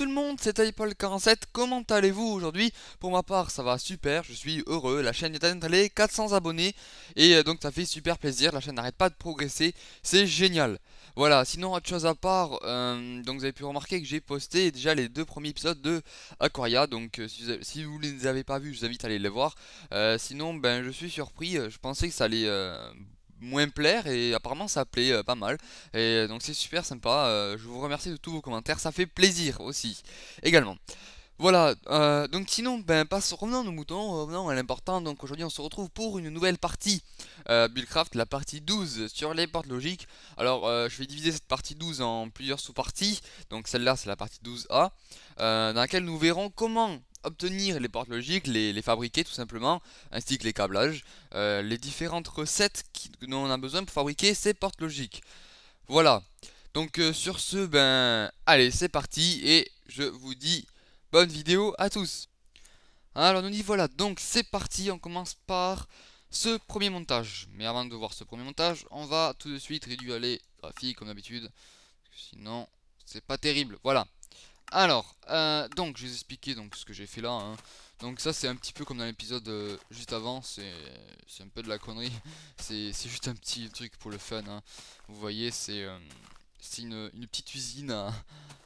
tout le monde, c'est iPol47, comment allez-vous aujourd'hui Pour ma part ça va super, je suis heureux, la chaîne est à les 400 abonnés et euh, donc ça fait super plaisir, la chaîne n'arrête pas de progresser, c'est génial voilà, sinon autre chose à part, euh, donc vous avez pu remarquer que j'ai posté déjà les deux premiers épisodes de Aquaria, donc euh, si, vous ne les avez pas vus, je vous invite à aller les voir. sinon, ben je suis surpris, je pensais que ça allait moins plaire et apparemment ça plaît euh, pas mal et donc c'est super sympa euh, je vous remercie de tous vos commentaires ça fait plaisir aussi également voilà, euh, donc sinon, ben, passe, revenons nos moutons, revenons à l'important. Donc aujourd'hui, on se retrouve pour une nouvelle partie euh, Buildcraft, la partie 12 sur les portes logiques. Alors, je vais diviser cette partie 12 en plusieurs sous-parties. Donc celle-là, c'est la partie 12A, dans laquelle nous verrons comment obtenir les portes logiques, les, fabriquer tout simplement, ainsi que les câblages, euh, les différentes recettes dont on a besoin pour fabriquer ces portes logiques. Voilà, donc euh, sur ce, ben allez c'est parti et je vous dis bonne vidéo à tous. Alors nous dit voilà, donc c'est parti, on commence par ce premier montage. Mais avant de voir ce premier montage, on va tout de suite réduire les graphiques comme d'habitude, sinon c'est pas terrible, voilà. Alors, euh, donc je vais vous expliquer donc, ce que j'ai fait là. Hein. Donc ça c'est un petit peu comme dans l'épisode euh, juste avant, c'est un peu de la connerie. C'est juste un petit truc pour le fun. Hein. Vous voyez, euh, c'est une, une, petite usine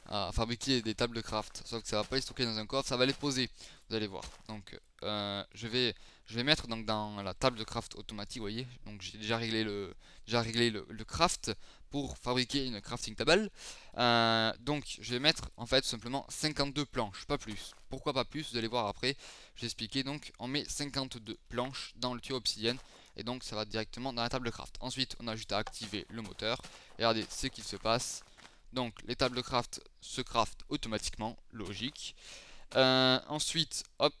à, fabriquer des tables de craft. Sauf que ça va pas les stocker dans un coffre, ça va les poser. Vous allez voir. Donc je vais je vais mettre donc dans la table de craft automatique, vous voyez. Donc j'ai déjà réglé le réglé le craft pour fabriquer une crafting table. Euh, donc je vais mettre en fait simplement 52 planches, pas plus. Pourquoi pas plus Vous allez voir après, expliquer. donc on met 52 planches dans le tuyau obsidienne et donc ça va directement dans la table craft. Ensuite on a juste à activer le moteur et regardez ce qu'il se passe. Donc les tables craft se craftent automatiquement, logique. Euh, ensuite, hop,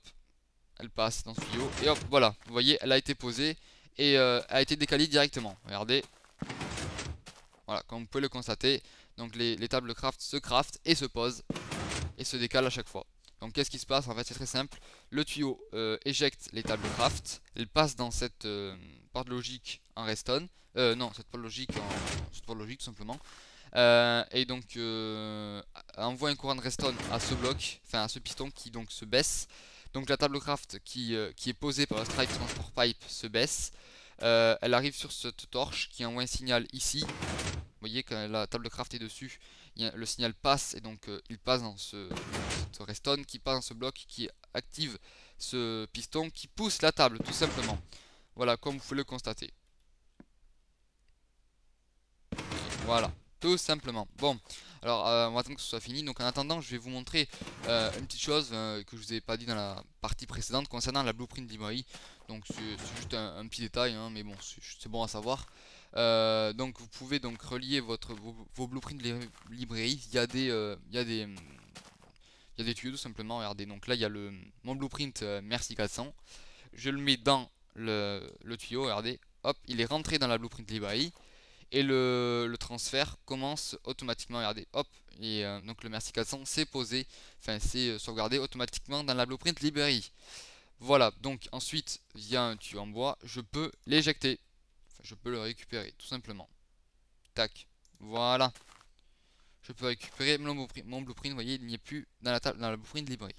elle passe dans ce tuyau et hop, voilà, vous voyez, elle a été posée et euh, a été décalée directement. Regardez, voilà, comme vous pouvez le constater, donc les, tables craft se craftent et se posent et se décalent à chaque fois. Donc qu'est-ce qui se passe En fait c'est très simple, le tuyau euh, éjecte les tables craft, elle passe dans cette euh, porte logique en redstone, euh, non cette porte logique, en, logique simplement, euh, et donc envoie un courant de redstone à ce bloc, enfin à ce piston qui donc se baisse, donc la table craft qui, qui est posée par le strike transport pipe se baisse, elle arrive sur cette torche qui envoie un signal ici voyez quand la table de craft est dessus, le signal passe et donc euh, il passe dans ce, restone qui passe dans ce bloc qui active ce piston qui pousse la table tout simplement. Voilà comme vous pouvez le constater. Voilà, tout simplement. Bon, alors euh, on va attendre que ce soit fini. Donc en attendant, je vais vous montrer euh, une petite chose que je vous ai pas dit dans la partie précédente concernant la blueprint d'imoi Donc c'est juste un, petit détail, hein, mais bon, c'est bon à savoir. Euh, donc vous pouvez donc relier votre, vos, blueprints librairies. Il y a des, euh, des, mm, des tuyaux tout simplement. Regardez, donc là il y a le mon blueprint euh, merci 400. Je le mets dans le, tuyau. Regardez, hop, il est rentré dans la blueprint librairie et le, le transfert commence automatiquement. Regardez, hop, et donc le merci 400 s'est posé, enfin c'est sauvegardé automatiquement dans la blueprint librairie Voilà, donc ensuite, via un tuyau en bois, je peux l'éjecter je peux le récupérer, tout simplement. Tac. Voilà. Je peux récupérer mon blueprint. vous voyez, il n'y est plus dans la table, dans la blueprint librairie.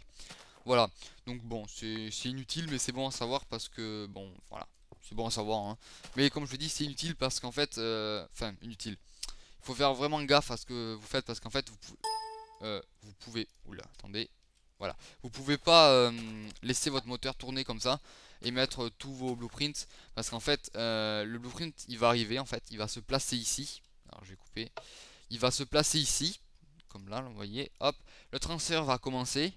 Voilà. Donc bon, c'est inutile, mais c'est bon à savoir parce que, bon, voilà. C'est bon à savoir. Hein. Mais comme je le dis, c'est inutile parce qu'en fait, euh, enfin, inutile. Il faut faire vraiment gaffe à ce que vous faites parce qu'en fait, vous pouvez... Euh, vous pouvez... Oula, attendez. Voilà. Vous pouvez pas euh, laisser votre moteur tourner comme ça et mettre tous vos blueprints parce qu'en fait euh, le blueprint il va arriver en fait il va se placer ici alors je vais couper il va se placer ici comme là vous voyez hop le transfert va commencer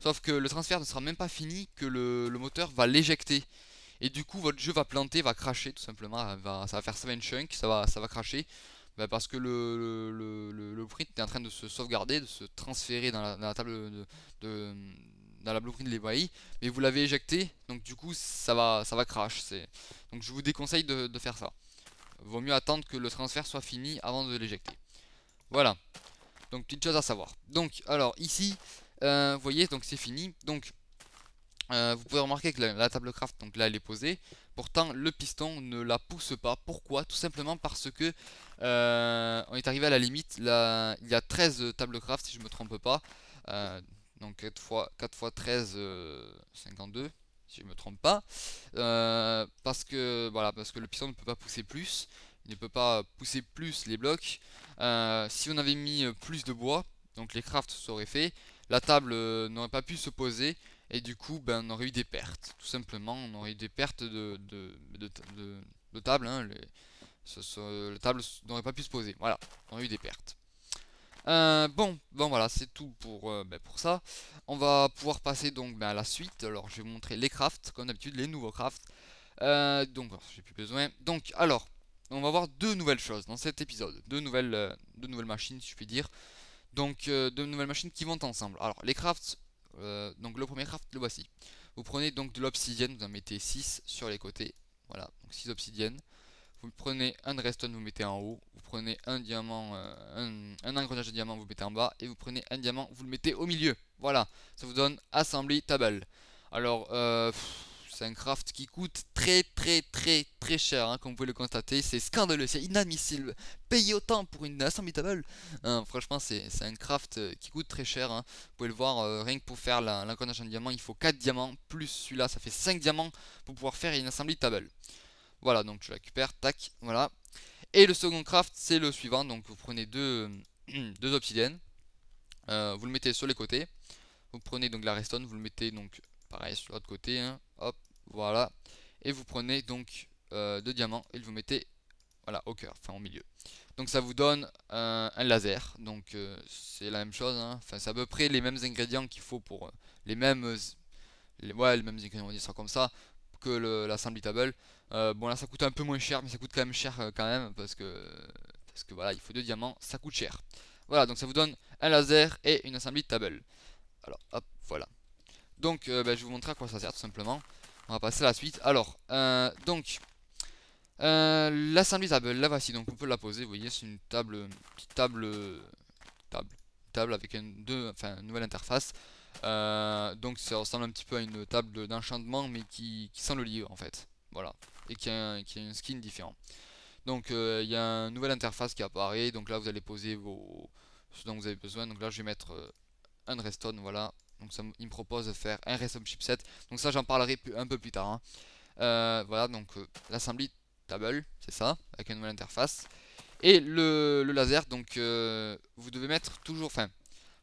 sauf que le transfert ne sera même pas fini que le, le moteur va l'éjecter et du coup votre jeu va planter va cracher tout simplement va, ça va faire 7 chunk ça va, ça va cracher bah, parce que le, le, le, print est en train de se sauvegarder, de se transférer dans la, table de, dans la blueprint de l'EY, mais vous l'avez éjecté, donc du coup ça va, ça va crash. Donc je vous déconseille de, faire ça. Vaut mieux attendre que le transfert soit fini avant de l'éjecter. Voilà. Donc petite chose à savoir. Donc alors ici, euh, vous voyez, donc c'est fini. Donc euh, vous pouvez remarquer que la, table craft, donc là elle est posée. Pourtant le piston ne la pousse pas. Pourquoi Tout simplement parce que euh, on est arrivé à la limite. il y a 13 tables craft si je ne me trompe pas donc 4 fois, 4 13, 52 si je me trompe pas, euh, parce que voilà, parce que le piston ne peut pas pousser plus, il ne peut pas pousser plus les blocs. Euh, si on avait mis euh, plus de bois, donc les crafts seraient faits, la table n'aurait pas pu se poser et du coup, ben, on aurait eu des pertes. Tout simplement, on aurait eu des pertes de, de, de, table. Hein, la table n'aurait pas pu se poser. Voilà, on aurait eu des pertes. Euh, bon, bon voilà, c'est tout pour, euh, ben pour ça. On va pouvoir passer donc ben, à la suite. Alors, je vais vous montrer les crafts, comme d'habitude, les nouveaux crafts. Euh, donc, j'ai plus besoin. Donc, alors, on va voir deux nouvelles choses dans cet épisode. Deux nouvelles, deux nouvelles machines, si je puis dire. Donc, deux nouvelles machines qui vont ensemble. Alors, les crafts, donc le premier craft, le voici. Vous prenez donc de l'obsidienne, vous en mettez 6 sur les côtés. Voilà, donc 6 obsidiennes. Vous prenez un restone vous mettez en haut. Vous prenez un diamant, euh, un, engrenage de diamant, vous mettez en bas. Et vous prenez un diamant, vous le mettez au milieu. Voilà, ça vous donne Assembly Table. Alors, euh, c'est un craft qui coûte très très très très cher, hein, comme vous pouvez le constater. C'est scandaleux, c'est inadmissible. Payer autant pour une assemblée Table, hein, franchement, c'est un craft euh, qui coûte très cher. Hein. Vous pouvez le voir, rien que pour faire l'engrenage de diamant, il faut 4 diamants, plus celui-là, ça fait 5 diamants pour pouvoir faire une Assembly Table. Voilà, donc je récupère, tac, voilà. Et le second craft, c'est le suivant. Donc vous prenez deux, deux obsidiennes, euh, vous le mettez sur les côtés. Vous prenez donc la restone, vous le mettez donc pareil sur l'autre côté, hein. hop, voilà. Et vous prenez donc euh, deux diamants et vous mettez voilà, au cœur, enfin au milieu. Donc ça vous donne un laser, donc euh, c'est la même chose, hein. enfin c'est à peu près les mêmes ingrédients qu'il faut pour les mêmes, ouais, les mêmes ingrédients, on dit comme ça, que l'assembly table. Euh, bon là ça coûte un peu moins cher mais ça coûte quand même cher euh, quand même parce que parce que voilà il faut deux diamants ça coûte cher. Voilà donc ça vous donne un laser et une assemblée de table. Alors hop voilà. Donc euh, ben, je vais vous montrer à quoi ça sert tout simplement. On va passer à la suite. Alors donc l'assemblée table là voici donc on peut la poser vous voyez c'est une table table table table avec une, deux, nouvelle interface. donc ça ressemble un petit peu à une table d'enchantement mais qui, sent le lieu en fait. Voilà et qui a, qui un skin différent. Donc euh, il y a une nouvelle interface qui apparaît, donc là vous allez poser vos... ce dont vous avez besoin, donc là je vais mettre euh, un restone voilà, donc ça il me propose de faire un redstone chipset, donc ça j'en parlerai un peu plus tard. Hein. Euh, voilà, donc l'assembly table, c'est ça, avec une nouvelle interface. Et le, le laser, donc vous devez mettre toujours, enfin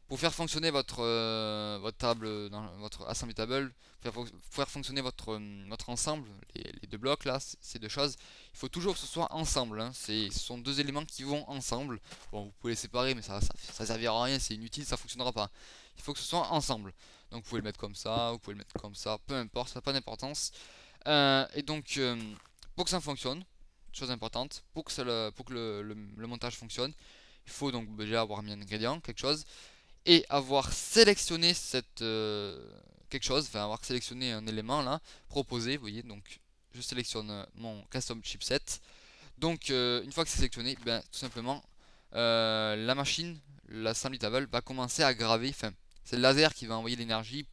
pour faire fonctionner votre, euh, votre table, dans votre assembly table, pour faire fonctionner votre, euh, votre ensemble, les, deux blocs là, ces deux choses, il faut toujours que ce soit ensemble. Hein. Ce sont deux éléments qui vont ensemble. Bon, vous pouvez les séparer, mais ça, ça, servira à rien, c'est inutile, ça fonctionnera pas. Il faut que ce soit ensemble. Donc vous pouvez le mettre comme ça, vous pouvez le mettre comme ça, peu importe, ça n'a pas d'importance. Euh, et donc, pour que ça fonctionne, chose importante, pour que, le, pour que le, montage fonctionne, il faut donc déjà avoir mis un ingrédient, quelque chose et avoir sélectionné cette euh, quelque chose, enfin avoir sélectionné un élément là, proposé, vous voyez, donc je sélectionne euh, mon custom chipset. Donc euh, une fois que c'est sélectionné, ben, tout simplement la machine, l'assembly table va commencer à graver, enfin c'est le laser qui va envoyer l'énergie,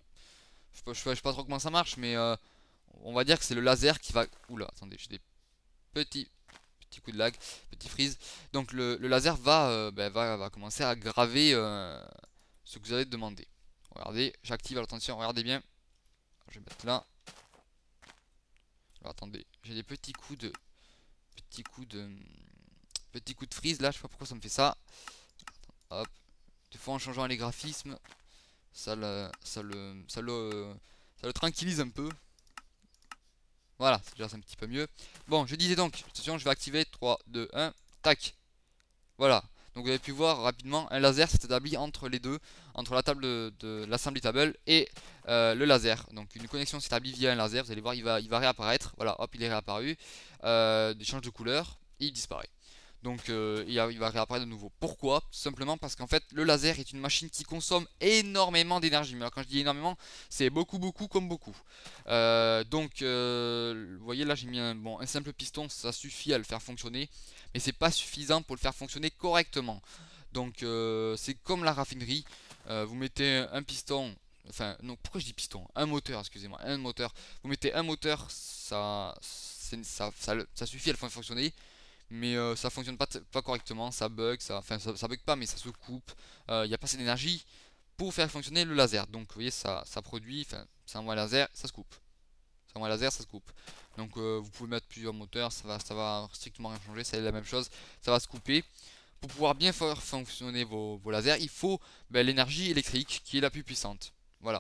je ne sais, pas trop comment ça marche, mais on va dire que c'est le laser qui va... Oula, attendez, j'ai des petits petit coup de lag, petit freeze. Donc le, laser ben, va, va, commencer à graver ce que vous avez demandé. Regardez, j'active, attention, regardez bien. Je vais mettre là. Alors, attendez, j'ai des petits coups de... Petits coups de... Petits coups de freeze là, je sais pas pourquoi ça me fait ça. hop. Des fois en changeant les graphismes, ça le... Ça le... Ça le, tranquillise un peu. Voilà, c'est un petit peu mieux. Bon, je disais donc, attention, je vais activer 3, 2, 1, tac. Voilà, donc vous avez pu voir rapidement, un laser s'est établi entre les deux, entre la table de, l'Assemblée l'assembly table et euh, le laser. Donc une connexion s'établit via un laser, vous allez voir, il va, il va réapparaître. Voilà, hop, il est réapparu. il euh, change de couleur, il disparaît. Donc euh, il, va réapparaître de nouveau. Pourquoi simplement parce qu'en fait le laser est une machine qui consomme énormément d'énergie. Mais alors quand je dis énormément, c'est beaucoup beaucoup comme beaucoup. Euh, donc euh, vous voyez là j'ai mis un, bon, un simple piston, ça suffit à le faire fonctionner. Mais c'est pas suffisant pour le faire fonctionner correctement. Donc c'est comme la raffinerie. vous mettez un piston, enfin non pourquoi je dis piston Un moteur, excusez-moi, un moteur. Vous mettez un moteur, ça, ça, ça, ça suffit à le faire fonctionner mais euh, ça fonctionne pas, pas correctement, ça bug, ça, enfin ça, bug pas mais ça se coupe, il euh, n'y a pas assez d'énergie pour faire fonctionner le laser. Donc vous voyez ça, ça produit, enfin ça envoie un laser, ça se coupe. Ça envoie un laser, ça se coupe. Donc euh, vous pouvez mettre plusieurs moteurs, ça va, ça va strictement rien changer, c'est la même chose, ça va se couper. Pour pouvoir bien faire fonctionner vos, lasers, il faut ben, l'énergie électrique qui est la plus puissante. Voilà.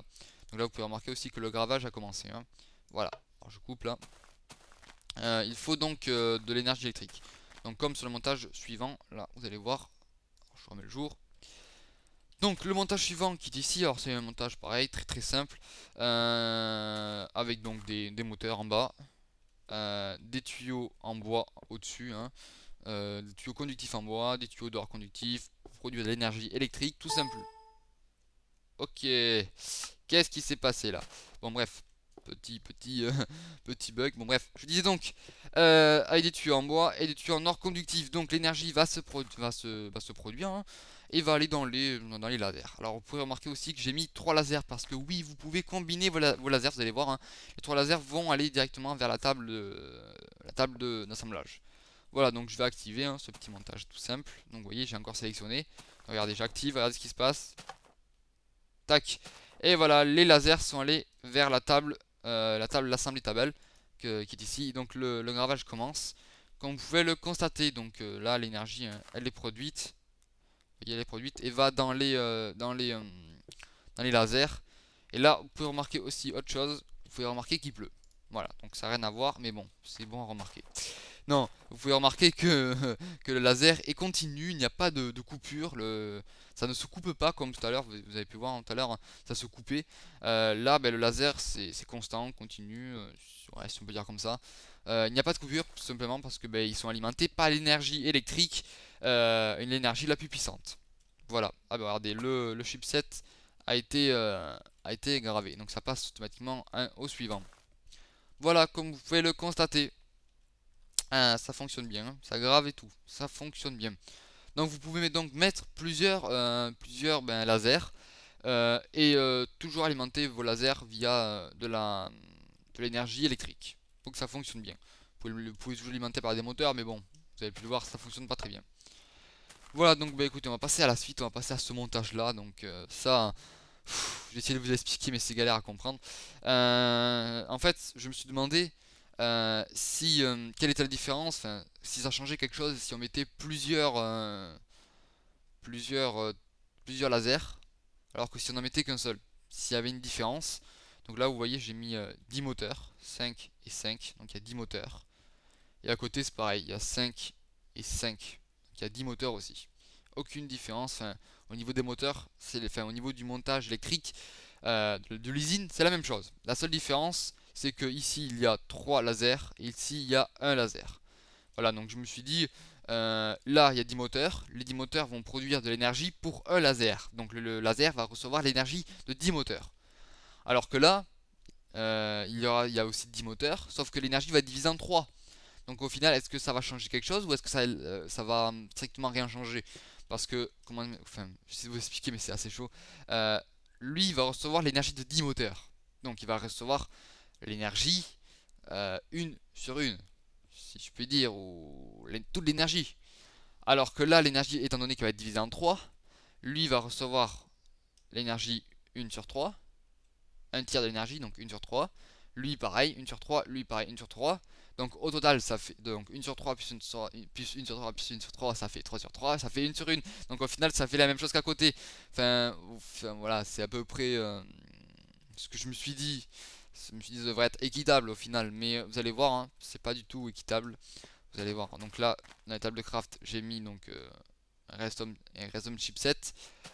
Donc là vous pouvez remarquer aussi que le gravage a commencé. Hein. Voilà, je coupe là. il faut donc de l'énergie électrique. Donc comme sur le montage suivant, là vous allez voir, je remets le jour. Donc le montage suivant qui est ici, alors c'est un montage pareil, très très simple, euh, avec donc des, moteurs en bas, euh, des tuyaux en bois au-dessus, hein, euh, des tuyaux conductifs en bois, des tuyaux d'or conductifs, produire de l'énergie électrique, tout simple. Ok, qu'est-ce qui s'est passé là Bon bref, petit petit petit bug, bon bref, je disais donc, euh, avec ah, des tuyaux en bois et des tuyaux en or conductif. Donc l'énergie va, se, se produire hein, et va aller dans les, dans les lasers. Alors vous pouvez remarquer aussi que j'ai mis trois lasers parce que oui, vous pouvez combiner vos, lasers, vous allez voir. Hein. les 3 lasers vont aller directement vers la table euh, la table d'assemblage. Voilà, donc je vais activer hein, ce petit montage tout simple. Donc vous voyez, j'ai encore sélectionné. Regardez, j'active, regardez ce qui se passe. Tac. Et voilà, les lasers sont allés vers la table, euh, la table, l'assemblée table qui est ici. Donc le, gravage commence. Comme vous pouvez le constater, donc euh, là l'énergie hein, elle est produite. elle est produite et va dans les, euh, dans, les, euh, dans les lasers. Et là vous pouvez remarquer aussi autre chose, vous pouvez remarquer qu'il pleut. Voilà, donc ça n'a rien à voir, mais bon, c'est bon à remarquer. Non, vous pouvez remarquer que, que le laser est continu, il n'y a pas de, de coupure. Le, ça ne se coupe pas comme tout à l'heure, vous avez pu voir tout à l'heure, ça se coupait. Euh, là, ben, le laser c'est constant, continu, euh, si on peut dire comme ça. Euh, il n'y a pas de coupure, tout simplement parce que ben, ils sont alimentés par l'énergie électrique, l'énergie la plus puissante. Voilà, ah ben, regardez, le, chipset a été, a été gravé, donc ça passe automatiquement hein, au suivant. Voilà, comme vous pouvez le constater, ah, ça fonctionne bien, hein. ça grave et tout, ça fonctionne bien. Donc vous pouvez donc mettre plusieurs, euh, plusieurs ben, lasers euh, et euh, toujours alimenter vos lasers via de la l'énergie électrique pour que ça fonctionne bien. Vous pouvez, toujours alimenter par des moteurs, mais bon, vous avez pu le voir, ça fonctionne pas très bien. Voilà, donc bah, écoutez, on va passer à la suite, on va passer à ce montage-là. Donc ça, j'ai essayé de vous expliquer, mais c'est galère à comprendre. en fait, je me suis demandé euh, si, euh, quelle était la différence Si ça changeait quelque chose, si on mettait plusieurs, euh, plusieurs, plusieurs lasers, alors que si on en mettait qu'un seul, s'il y avait une différence. Donc là, vous voyez, j'ai mis 10 moteurs, 5 et 5, donc il y a 10 moteurs. Et à côté, c'est pareil, il y a 5 et 5, donc il y a 10 moteurs aussi. Aucune différence, au niveau des moteurs, c'est enfin, au niveau du montage électrique de l'usine, c'est la même chose. La seule différence, c'est que ici il y a 3 lasers, et ici il y a un laser. Voilà, donc je me suis dit, euh, là il y a 10 moteurs, les 10 moteurs vont produire de l'énergie pour un laser. Donc le, laser va recevoir l'énergie de 10 moteurs. Alors que là, euh, il, y il y a aussi 10 moteurs, sauf que l'énergie va être divisée en 3. Donc au final, est-ce que ça va changer quelque chose ou est-ce que ça, euh, ça va strictement rien changer Parce que, comment, enfin, je sais vous expliquer mais c'est assez chaud. lui, il va recevoir l'énergie de 10 moteurs. Donc il va recevoir l'énergie euh, une sur une, si je puis dire, ou toute l'énergie. Alors que là, l'énergie, étant donné qu'elle va être divisée en 3, lui va recevoir l'énergie 1 sur 3, un tiers de l'énergie, donc 1 sur 3, lui pareil, 1 sur 3, lui pareil, 1 sur 3. Donc au total, ça fait donc 1 sur 3 plus 1 sur 3 plus 1 sur 3 plus sur ça fait 3 sur 3, ça fait 1 sur 1. Donc au final, ça fait la même chose qu'à côté. Enfin, voilà, c'est à peu près euh, ce que je me suis dit je me suis dit ça devrait être équitable au final mais euh, vous allez voir hein, c'est pas du tout équitable vous allez voir donc là dans la table de craft j'ai mis donc euh, Restom et Restom chipset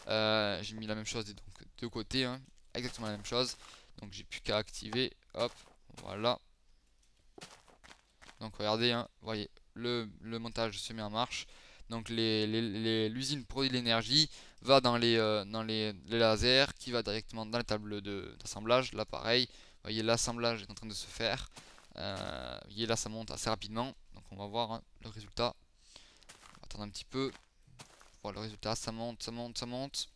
euh, j'ai mis la même chose des donc, deux côtés hein. exactement la même chose donc j'ai plus qu'à activer hop voilà donc regardez hein, voyez le, le montage se met en marche donc l'usine produit de l'énergie, va euh, dans, les, les, lasers, qui va directement dans la table d'assemblage, l'appareil pareil. Vous voyez l'assemblage est en train de se faire. Euh, vous voyez là ça monte assez rapidement, donc on va voir hein, le résultat. On va attendre un petit peu. Voilà le résultat, ça monte, ça monte, ça monte.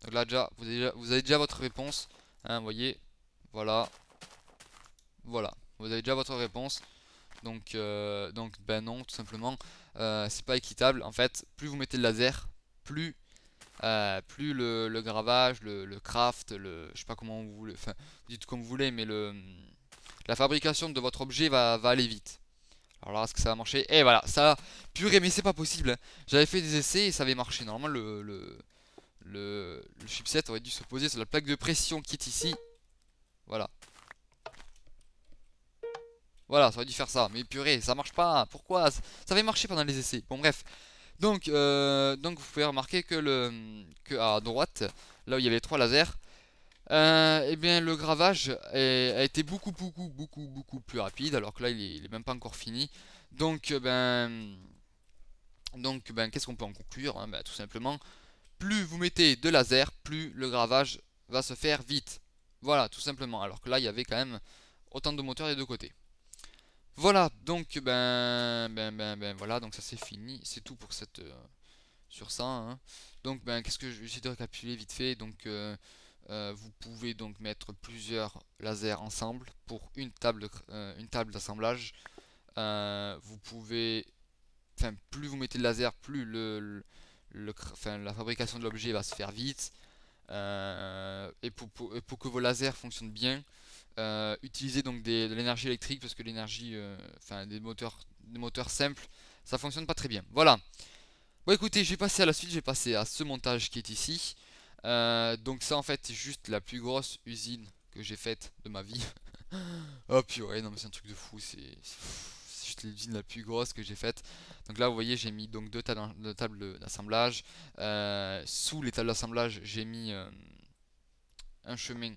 Donc là déjà, vous avez déjà, vous avez déjà votre réponse. Hein, voyez, voilà. Voilà, vous avez déjà votre réponse. Donc, euh, donc ben non, tout simplement. Euh, c'est pas équitable. En fait, plus vous mettez le laser, plus, euh, plus le, gravage, le, craft, le, je sais pas comment vous voulez, enfin, dites comme vous voulez, mais le, la fabrication de votre objet va, va aller vite. Alors là, est-ce que ça va marcher Et eh, voilà, ça, purée, mais c'est pas possible. Hein. J'avais fait des essais et ça avait marché. Normalement, le, le, le chipset aurait dû se poser sur la plaque de pression qui est ici. Voilà. Voilà, ça aurait dû faire ça. Mais purée, ça marche pas. Pourquoi Ça avait marché pendant les essais. Bon, bref. Donc, euh, donc vous pouvez remarquer que, le, à droite, là où il y avait trois lasers, euh, eh bien, le gravage a été beaucoup, beaucoup, beaucoup, beaucoup plus rapide. Alors que là, il est, même pas encore fini. Donc, euh, ben, donc, ben, qu'est-ce qu'on peut en conclure hein? ben, Tout simplement, plus vous mettez de lasers, plus le gravage va se faire vite. Voilà, tout simplement. Alors que là, il y avait quand même autant de moteurs des deux côtés. Voilà, donc ben, ben, ben, ben voilà, donc ça c'est fini, c'est tout pour cette euh, sur ça. Hein. Donc ben qu'est-ce que j'essaie de récapituler vite fait. Donc euh, euh, vous pouvez donc mettre plusieurs lasers ensemble pour une table une table d'assemblage. vous pouvez, enfin plus vous mettez de lasers, plus le, le, la fabrication de l'objet va se faire vite. Et pour, et, pour, que vos lasers fonctionnent bien, euh, utiliser donc de l'énergie électrique parce que l'énergie, euh, enfin des moteurs, des moteurs simples, ça fonctionne pas très bien. Voilà. Bon écoutez, j'ai passé à la suite, j'ai passé à ce montage qui est ici. Euh, donc ça en fait c'est juste la plus grosse usine que j'ai faite de ma vie. oh ouais non mais c'est un truc de fou, c'est juste l'usine la plus grosse que j'ai faite. Donc là vous voyez j'ai mis donc deux, deux tables d'assemblage. sous les tables d'assemblage j'ai mis un chemin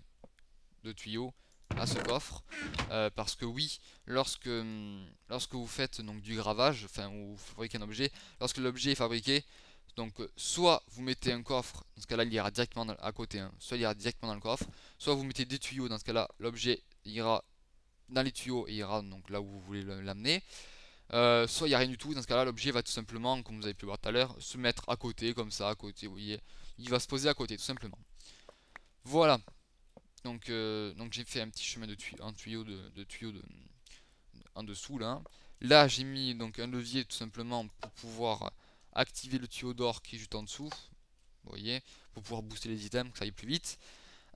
de tuyaux à ce coffre euh, parce que oui lorsque hum, lorsque vous faites donc du gravage enfin vous fabriquez un objet lorsque l'objet est fabriqué donc euh, soit vous mettez un coffre dans ce cas là il ira directement à côté hein, soit il ira directement dans le coffre soit vous mettez des tuyaux dans ce cas là l'objet ira dans les tuyaux et ira donc là où vous voulez l'amener euh, soit il n'y a rien du tout, dans ce cas là l'objet va tout simplement, comme vous avez pu voir tout à l'heure, se mettre à côté, comme ça, à côté, vous il va se poser à côté tout simplement. Voilà, euh, donc, j'ai fait un petit chemin de tuyau, de, tuyau en dessous là. Là j'ai mis donc un levier tout simplement pour pouvoir activer le tuyau d'or qui est juste en dessous. Vous voyez, pour pouvoir booster les items, que ça aille plus vite.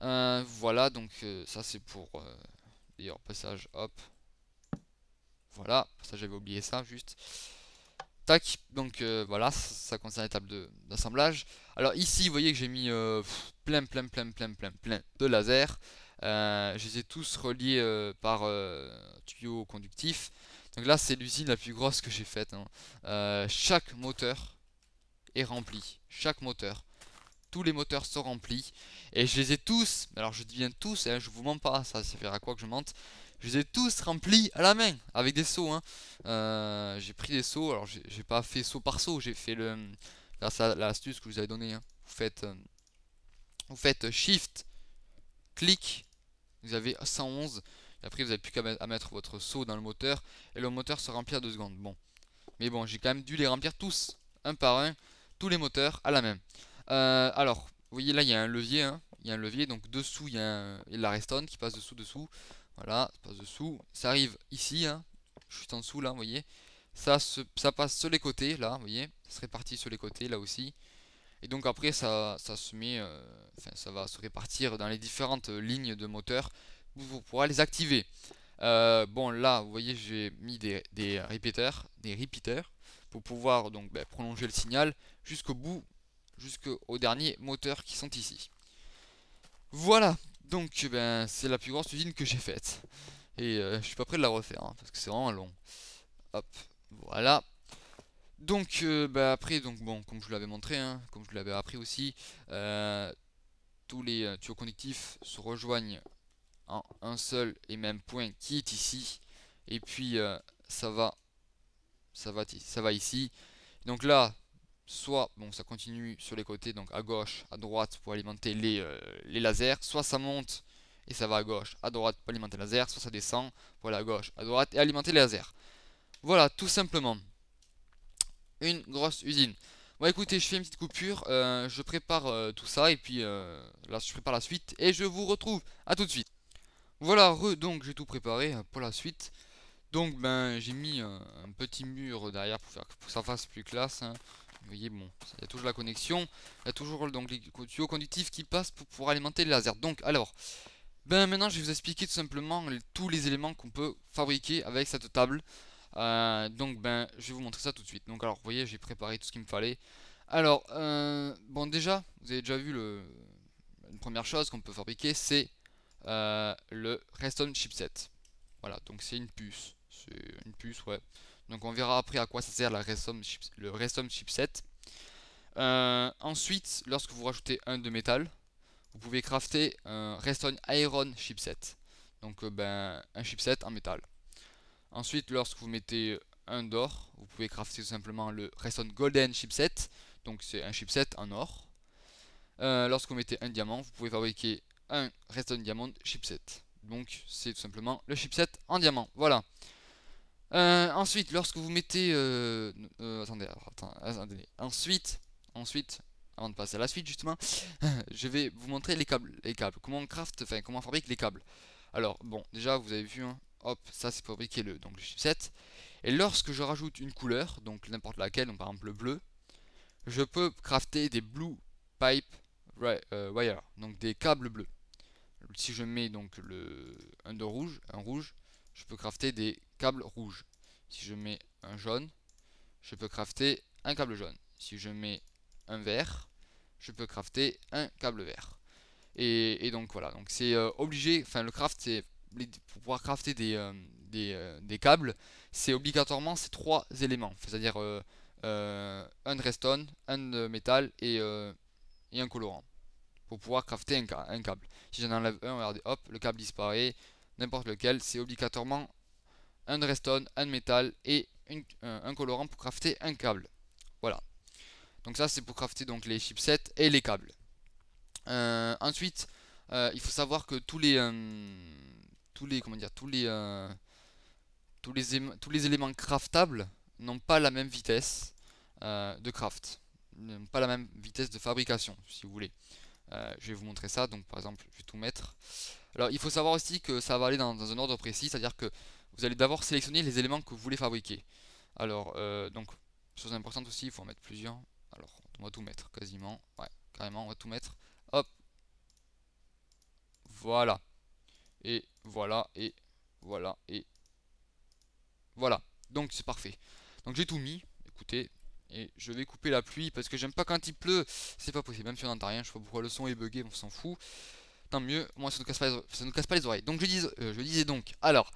Euh, voilà, donc euh, ça c'est pour... D'ailleurs, passage, hop. Voilà, ça j'avais oublié ça juste. Tac, donc euh, voilà, ça, concerne les tables d'assemblage. Alors ici, vous voyez que j'ai mis euh, plein, plein, plein, plein, plein, plein de lasers. Euh, je les ai tous reliés par tuyau conductif. Donc là, c'est l'usine la plus grosse que j'ai faite. Hein. chaque moteur est rempli. Chaque moteur. Tous les moteurs sont remplis. Et je les ai tous, alors je dis bien tous, et hein, je vous mens pas, ça, sert à quoi que je mente je les ai tous remplis à la main, avec des sauts. Hein. Euh, j'ai pris des sauts. alors j'ai pas fait saut par saut. j'ai fait le grâce à l'astuce que je vous avais donnée. Hein. Vous faites, euh, vous faites Shift, clic, vous avez 111. Et après, vous n'avez plus qu'à mettre votre saut dans le moteur et le moteur se remplit à 2 secondes. Bon, mais bon, j'ai quand même dû les remplir tous, un par un, tous les moteurs à la main. Euh, alors, vous voyez là, il y a un levier, hein. il y a un levier, donc dessous, il y a, la restone qui passe dessous, dessous. Voilà, ça passe dessous. Ça arrive ici, hein, je suis en dessous là, vous voyez. Ça, se, ça passe sur les côtés, là, vous voyez. Ça se répartit sur les côtés, là aussi. Et donc après, ça, ça se met, euh, ça va se répartir dans les différentes euh, lignes de moteur vous pourrez les activer. Euh, bon, là, vous voyez, j'ai mis des, des répéteurs, des repeaters, pour pouvoir donc ben, prolonger le signal jusqu'au bout, jusqu'au dernier moteur qui sont ici. Voilà donc eh ben, c'est la plus grosse usine que j'ai faite. Et euh, je suis pas prêt de la refaire, hein, parce que c'est vraiment long. Hop, voilà. Donc euh, bah, après, donc bon, comme je vous l'avais montré, hein, comme je vous l'avais appris aussi, euh, tous les tuyaux connectifs se rejoignent en un seul et même point qui est ici. Et puis ça va, ça va, ça va ici. Donc là, soit bon, ça continue sur les côtés, donc à gauche, à droite pour alimenter les, euh, les lasers, soit ça monte et ça va à gauche, à droite pour alimenter les lasers, soit ça descend pour aller à gauche, à droite et alimenter les lasers. Voilà, tout simplement. Une grosse usine. Bon écoutez, je fais une petite coupure, euh, je prépare euh, tout ça et puis là je prépare la suite et je vous retrouve. à tout de suite. Voilà, re, donc j'ai tout préparé pour la suite. Donc ben j'ai mis un petit mur derrière pour, faire, que ça fasse plus classe. Hein. Vous voyez, bon, il y a toujours la connexion. Il y a toujours donc, les tuyaux conductifs qui passent pour, alimenter le laser. Donc, alors, ben maintenant, je vais vous expliquer tout simplement tous les éléments qu'on peut fabriquer avec cette table. Euh, donc, ben, je vais vous montrer ça tout de suite. Donc, alors, vous voyez, j'ai préparé tout ce qu'il me fallait. Alors, euh, bon, déjà, vous avez déjà vu le... une première chose qu'on peut fabriquer, c'est euh, le Reston chipset. Voilà, donc c'est une puce. C'est une puce, ouais. Donc on verra après à quoi ça sert le restom chipset. Euh, ensuite, lorsque vous rajoutez un de métal, vous pouvez crafter un Reston iron chipset. Donc euh, ben, un chipset en métal. Ensuite, lorsque vous mettez un d'or, vous pouvez crafter tout simplement le Reston golden chipset. Donc c'est un chipset en or. Euh, lorsque vous mettez un diamant, vous pouvez fabriquer un reston diamond chipset. Donc c'est tout simplement le chipset en diamant. Voilà. Euh, ensuite, lorsque vous mettez... Euh, euh, attendez, attendez. Ensuite, ensuite, avant de passer à la suite justement, je vais vous montrer les câbles. Les câbles. Comment on comment fabrique les câbles. Alors, bon, déjà vous avez vu, hein, hop, ça c'est fabriquer le, donc, le chipset. Et lorsque je rajoute une couleur, donc n'importe laquelle, donc par exemple le bleu, je peux crafter des blue pipe wire, donc des câbles bleus. Si je mets donc le, un de rouge, un rouge, je peux crafter des câble rouge. Si je mets un jaune, je peux crafter un câble jaune. Si je mets un vert, je peux crafter un câble vert. Et, donc voilà, donc c'est euh, obligé, enfin le craft c'est pour pouvoir crafter euh, euh, des, câbles, c'est obligatoirement ces trois éléments, c'est-à-dire un redstone, un de métal et, un colorant pour pouvoir crafter un, un câble. Si j'en enlève un, regardez, hop, le câble disparaît, n'importe lequel, c'est obligatoirement un redstone, un métal et euh, un colorant pour crafter un câble. Voilà. Donc ça c'est pour crafter donc les chipsets et les câbles. Euh, ensuite, euh, il faut savoir que tous les tous les comment dire tous les tous les tous les éléments craftables n'ont pas la même vitesse de craft, N'ont pas la même vitesse de fabrication si vous voulez. je vais vous montrer ça. Donc par exemple, je vais tout mettre. Alors il faut savoir aussi que ça va aller dans un ordre précis, c'est-à-dire que vous allez d'abord sélectionner les éléments que vous voulez fabriquer. Alors, euh, donc, chose importante aussi, il faut en mettre plusieurs. Alors, on va tout mettre quasiment. Ouais, carrément, on va tout mettre. Hop. Voilà. Et voilà, et voilà, et voilà. Donc, c'est parfait. Donc, j'ai tout mis. Écoutez, et je vais couper la pluie parce que j'aime pas quand il pleut. C'est pas possible, même si on n'entend rien. Je sais pas pourquoi le son est bugué, on s'en fout. Tant mieux, moi ça ne casse ça nous casse pas les oreilles. Donc, je, dis, euh, je disais donc, alors,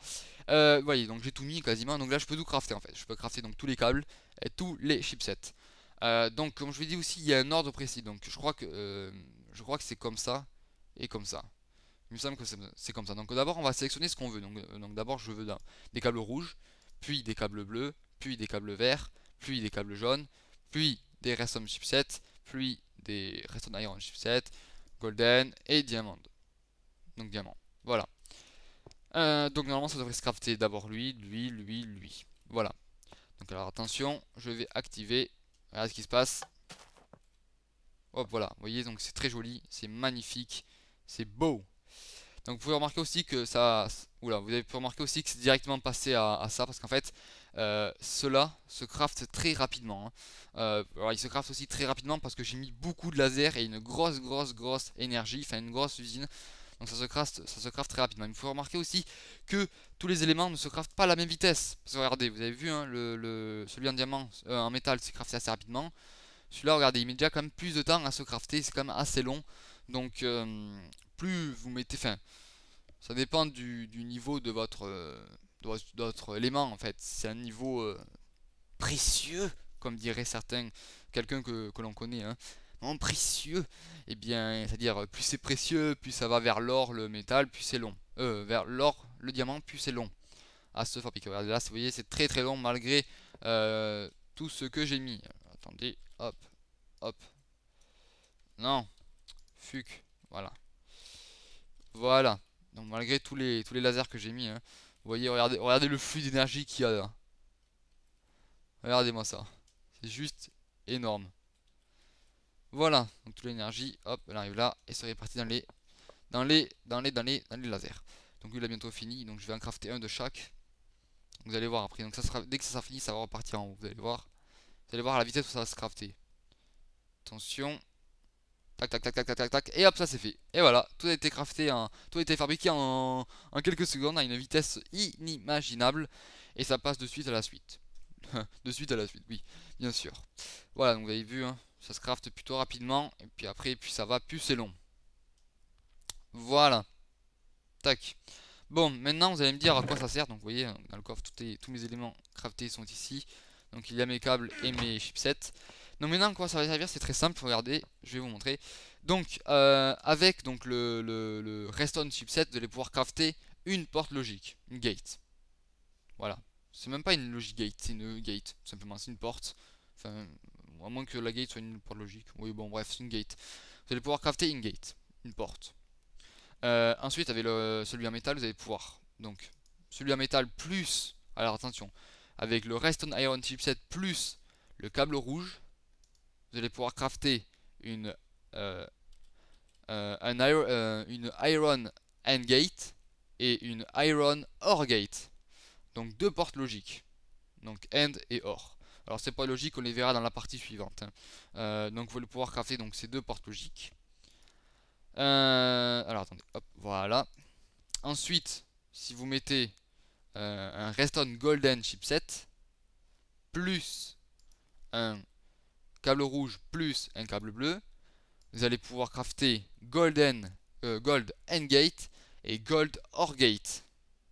euh, voyez, donc j'ai tout mis quasiment. Donc là, je peux tout crafter en fait. Je peux crafter donc tous les câbles et tous les chipsets. Euh, donc, comme je vous dis aussi, il y a un ordre précis. Donc, je crois que euh, je crois que c'est comme ça et comme ça. Il me semble que c'est comme ça. Donc, d'abord, on va sélectionner ce qu'on veut. Donc, euh, d'abord, je veux des câbles rouges, puis des câbles bleus, puis des câbles verts, puis des câbles jaunes, puis des restons chipsets, puis des restons iron chipsets, golden et Diamond. Donc, diamant. Voilà. Euh, donc normalement ça devrait se crafter d'abord lui, lui, lui, lui. Voilà. Donc alors attention, je vais activer. regardez ce qui se passe. Hop voilà, vous voyez donc c'est très joli, c'est magnifique, c'est beau. Donc vous pouvez remarquer aussi que ça... Oula, vous avez pu remarquer aussi que c'est directement passé à, ça parce qu'en fait, euh, cela se craft très rapidement. Hein. Euh, alors il se craft aussi très rapidement parce que j'ai mis beaucoup de laser et une grosse, grosse, grosse énergie, enfin une grosse usine donc ça se craft, très rapidement. Il faut remarquer aussi que tous les éléments ne se craftent pas à la même vitesse. Parce que regardez, vous avez vu, hein, le, le, celui en diamant, euh, en métal s'est crafté assez rapidement. Celui-là, regardez, il met déjà quand même plus de temps à se crafter, c'est quand même assez long. Donc euh, plus vous mettez, fin, ça dépend du, niveau de votre, élément en fait. C'est un niveau euh, précieux, comme dirait certains, quelqu'un que, l'on connaît. Hein en précieux, et eh bien, c'est-à-dire euh, plus c'est précieux, plus ça va vers l'or, le métal, plus c'est long. Euh, vers l'or, le diamant, plus c'est long à ce fabriquer. Regardez là, vous voyez, c'est très très long malgré euh, tout ce que j'ai mis. attendez, hop, hop. Non, fuc voilà. Voilà. Donc malgré tous les, tous les lasers que j'ai mis, hein, vous voyez, regardez, regardez le flux d'énergie qu'il y a là. Regardez-moi ça. C'est juste énorme. Voilà, donc toute l'énergie, hop, elle arrive là, et ça répartit dans les, dans les, dans les, dans les, dans les lasers. Donc lui, il a bientôt fini, donc je vais en crafter un de chaque. Vous allez voir après, donc ça sera, dès que ça sera fini, ça va repartir en haut, vous allez voir. Vous allez voir la vitesse où ça va se crafter. Attention. Tac, tac, tac, tac, tac, tac, tac, et hop, ça c'est fait. Et voilà, tout a été crafté, en, tout a été fabriqué en, en quelques secondes à une vitesse inimaginable, et ça passe de suite à la suite. de suite à la suite, oui, bien sûr. Voilà, donc vous avez vu, hein ça se crafte plutôt rapidement. Et puis après, puis ça va, plus c'est long. Voilà. Tac. Bon, maintenant vous allez me dire à quoi ça sert. Donc vous voyez, dans le coffre, tout tous mes éléments craftés sont ici. Donc il y a mes câbles et mes chipsets. Donc maintenant, à quoi ça va servir C'est très simple, regardez, je vais vous montrer. Donc euh, avec donc, le, le, le chipset, vous allez pouvoir crafter une porte logique, une gate. Voilà. C'est même pas une logique gate, c'est une gate, simplement, c'est une porte. Enfin, à moins que la gate soit une porte logique. Oui, bon, bref, c'est une gate. Vous allez pouvoir crafter une gate, une porte. Euh, ensuite, avec le, celui en métal, vous allez pouvoir, donc, celui en métal plus, alors attention, avec le Reston Iron Chipset plus le câble rouge, vous allez pouvoir crafter une, euh, euh, iron, une Iron Gate et une Iron or Gate. Donc deux portes logiques. Donc End et Or. Alors c'est pas logique, on les verra dans la partie suivante. Hein. Euh, donc vous allez pouvoir crafter donc, ces deux portes logiques. Euh, alors attendez, hop, voilà. Ensuite, si vous mettez euh, un Reston Golden chipset, plus un câble rouge, plus un câble bleu, vous allez pouvoir crafter Golden, Gold Endgate et Gold OR Gate.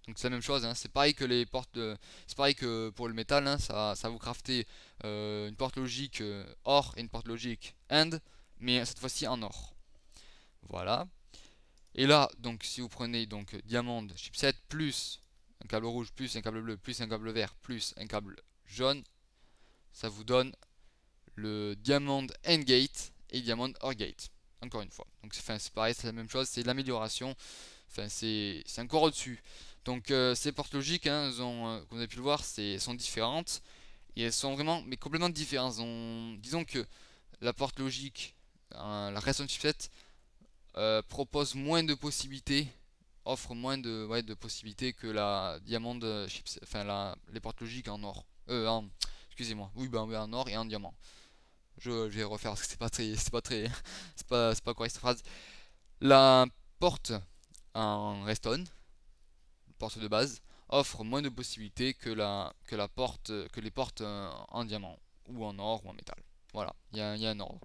Donc c'est la même chose, hein. c'est pareil que les portes, c'est pareil que pour le métal, hein. ça, vous crafter euh, une porte logique euh, or et une porte logique and, mais cette fois-ci en or. Voilà. Et là, donc si vous prenez donc diamant chipset plus un câble rouge, plus un câble bleu, plus un câble vert, plus un câble jaune, ça vous donne le diamant and gate et diamant or gate. Encore une fois. Donc c'est pareil, c'est la même chose, c'est l'amélioration. Enfin, c'est encore au-dessus. Donc euh, ces portes logiques, hein, elles euh, comme vous avez pu le voir, sont différentes. Et elles sont vraiment mais complètement différentes. disons que la porte logique, euh, la Reston chipset, propose moins de possibilités, offre moins de, de possibilités que la diamant chipset, enfin les portes logiques en or. excusez-moi, oui, ben, en or et en diamant. Je, vais refaire parce que c'est pas très, c'est pas très, c'est pas, pas correct cette phrase. La porte en Reston porte de base offre moins de possibilités que, la, que, la porte, que les portes euh, en diamant, ou en or, ou en métal. Voilà, il y a, un ordre.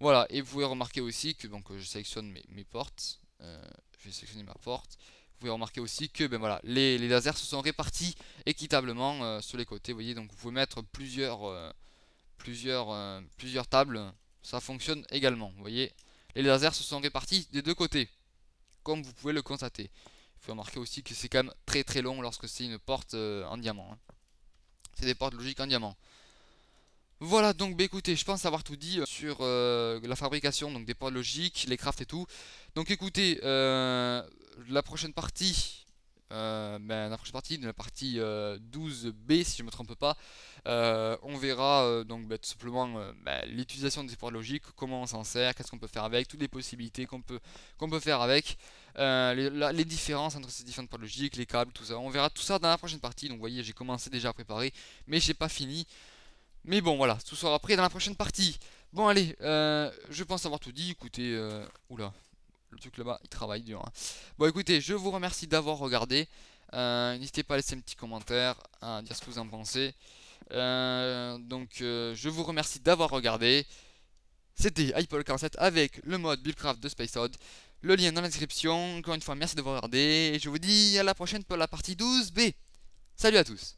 Voilà, et vous pouvez remarquer aussi que donc je sélectionne mes, portes. Euh, je vais sélectionner ma porte. Vous pouvez remarquer aussi que ben voilà, les, lasers se sont répartis équitablement euh, sur les côtés. Vous voyez, donc vous pouvez mettre plusieurs, plusieurs, plusieurs tables. Ça fonctionne également. Vous voyez, les lasers se sont répartis des deux côtés, comme vous pouvez le constater. Vous remarquez aussi que c'est quand même très très long lorsque c'est une porte euh, en diamant. Hein. C'est des portes logiques en diamant. Voilà donc bah écoutez je pense avoir tout dit euh, sur euh, la fabrication donc des portes logiques, les crafts et tout. Donc écoutez la prochaine partie dans euh, ben, la prochaine partie, de la partie 12b euh, si je me trompe pas, euh, on verra donc ben, tout simplement ben, l'utilisation des ports logiques, comment on s'en sert, qu'est-ce qu'on peut faire avec, toutes les possibilités qu'on peut, peut faire avec, les, différences entre ces différentes ports logiques, les câbles, tout ça. On verra tout ça dans la prochaine partie. Donc vous voyez, j'ai commencé déjà à préparer, mais j'ai pas fini. Mais bon, voilà, tout sera après dans la prochaine partie. Bon, allez, je pense avoir tout dit. Écoutez, oula. Le truc là-bas, il travaille dur. Hein. Bon, écoutez, je vous remercie d'avoir regardé. Euh, n'hésitez pas à laisser un petit commentaire, à dire ce que vous en pensez. Euh, donc, euh, je vous remercie d'avoir regardé. C'était iPol47 avec le mode Buildcraft de Space Odd. Le lien dans la description. Encore une fois, merci d'avoir regardé. Et je vous dis à la prochaine pour la partie 12B. Salut à tous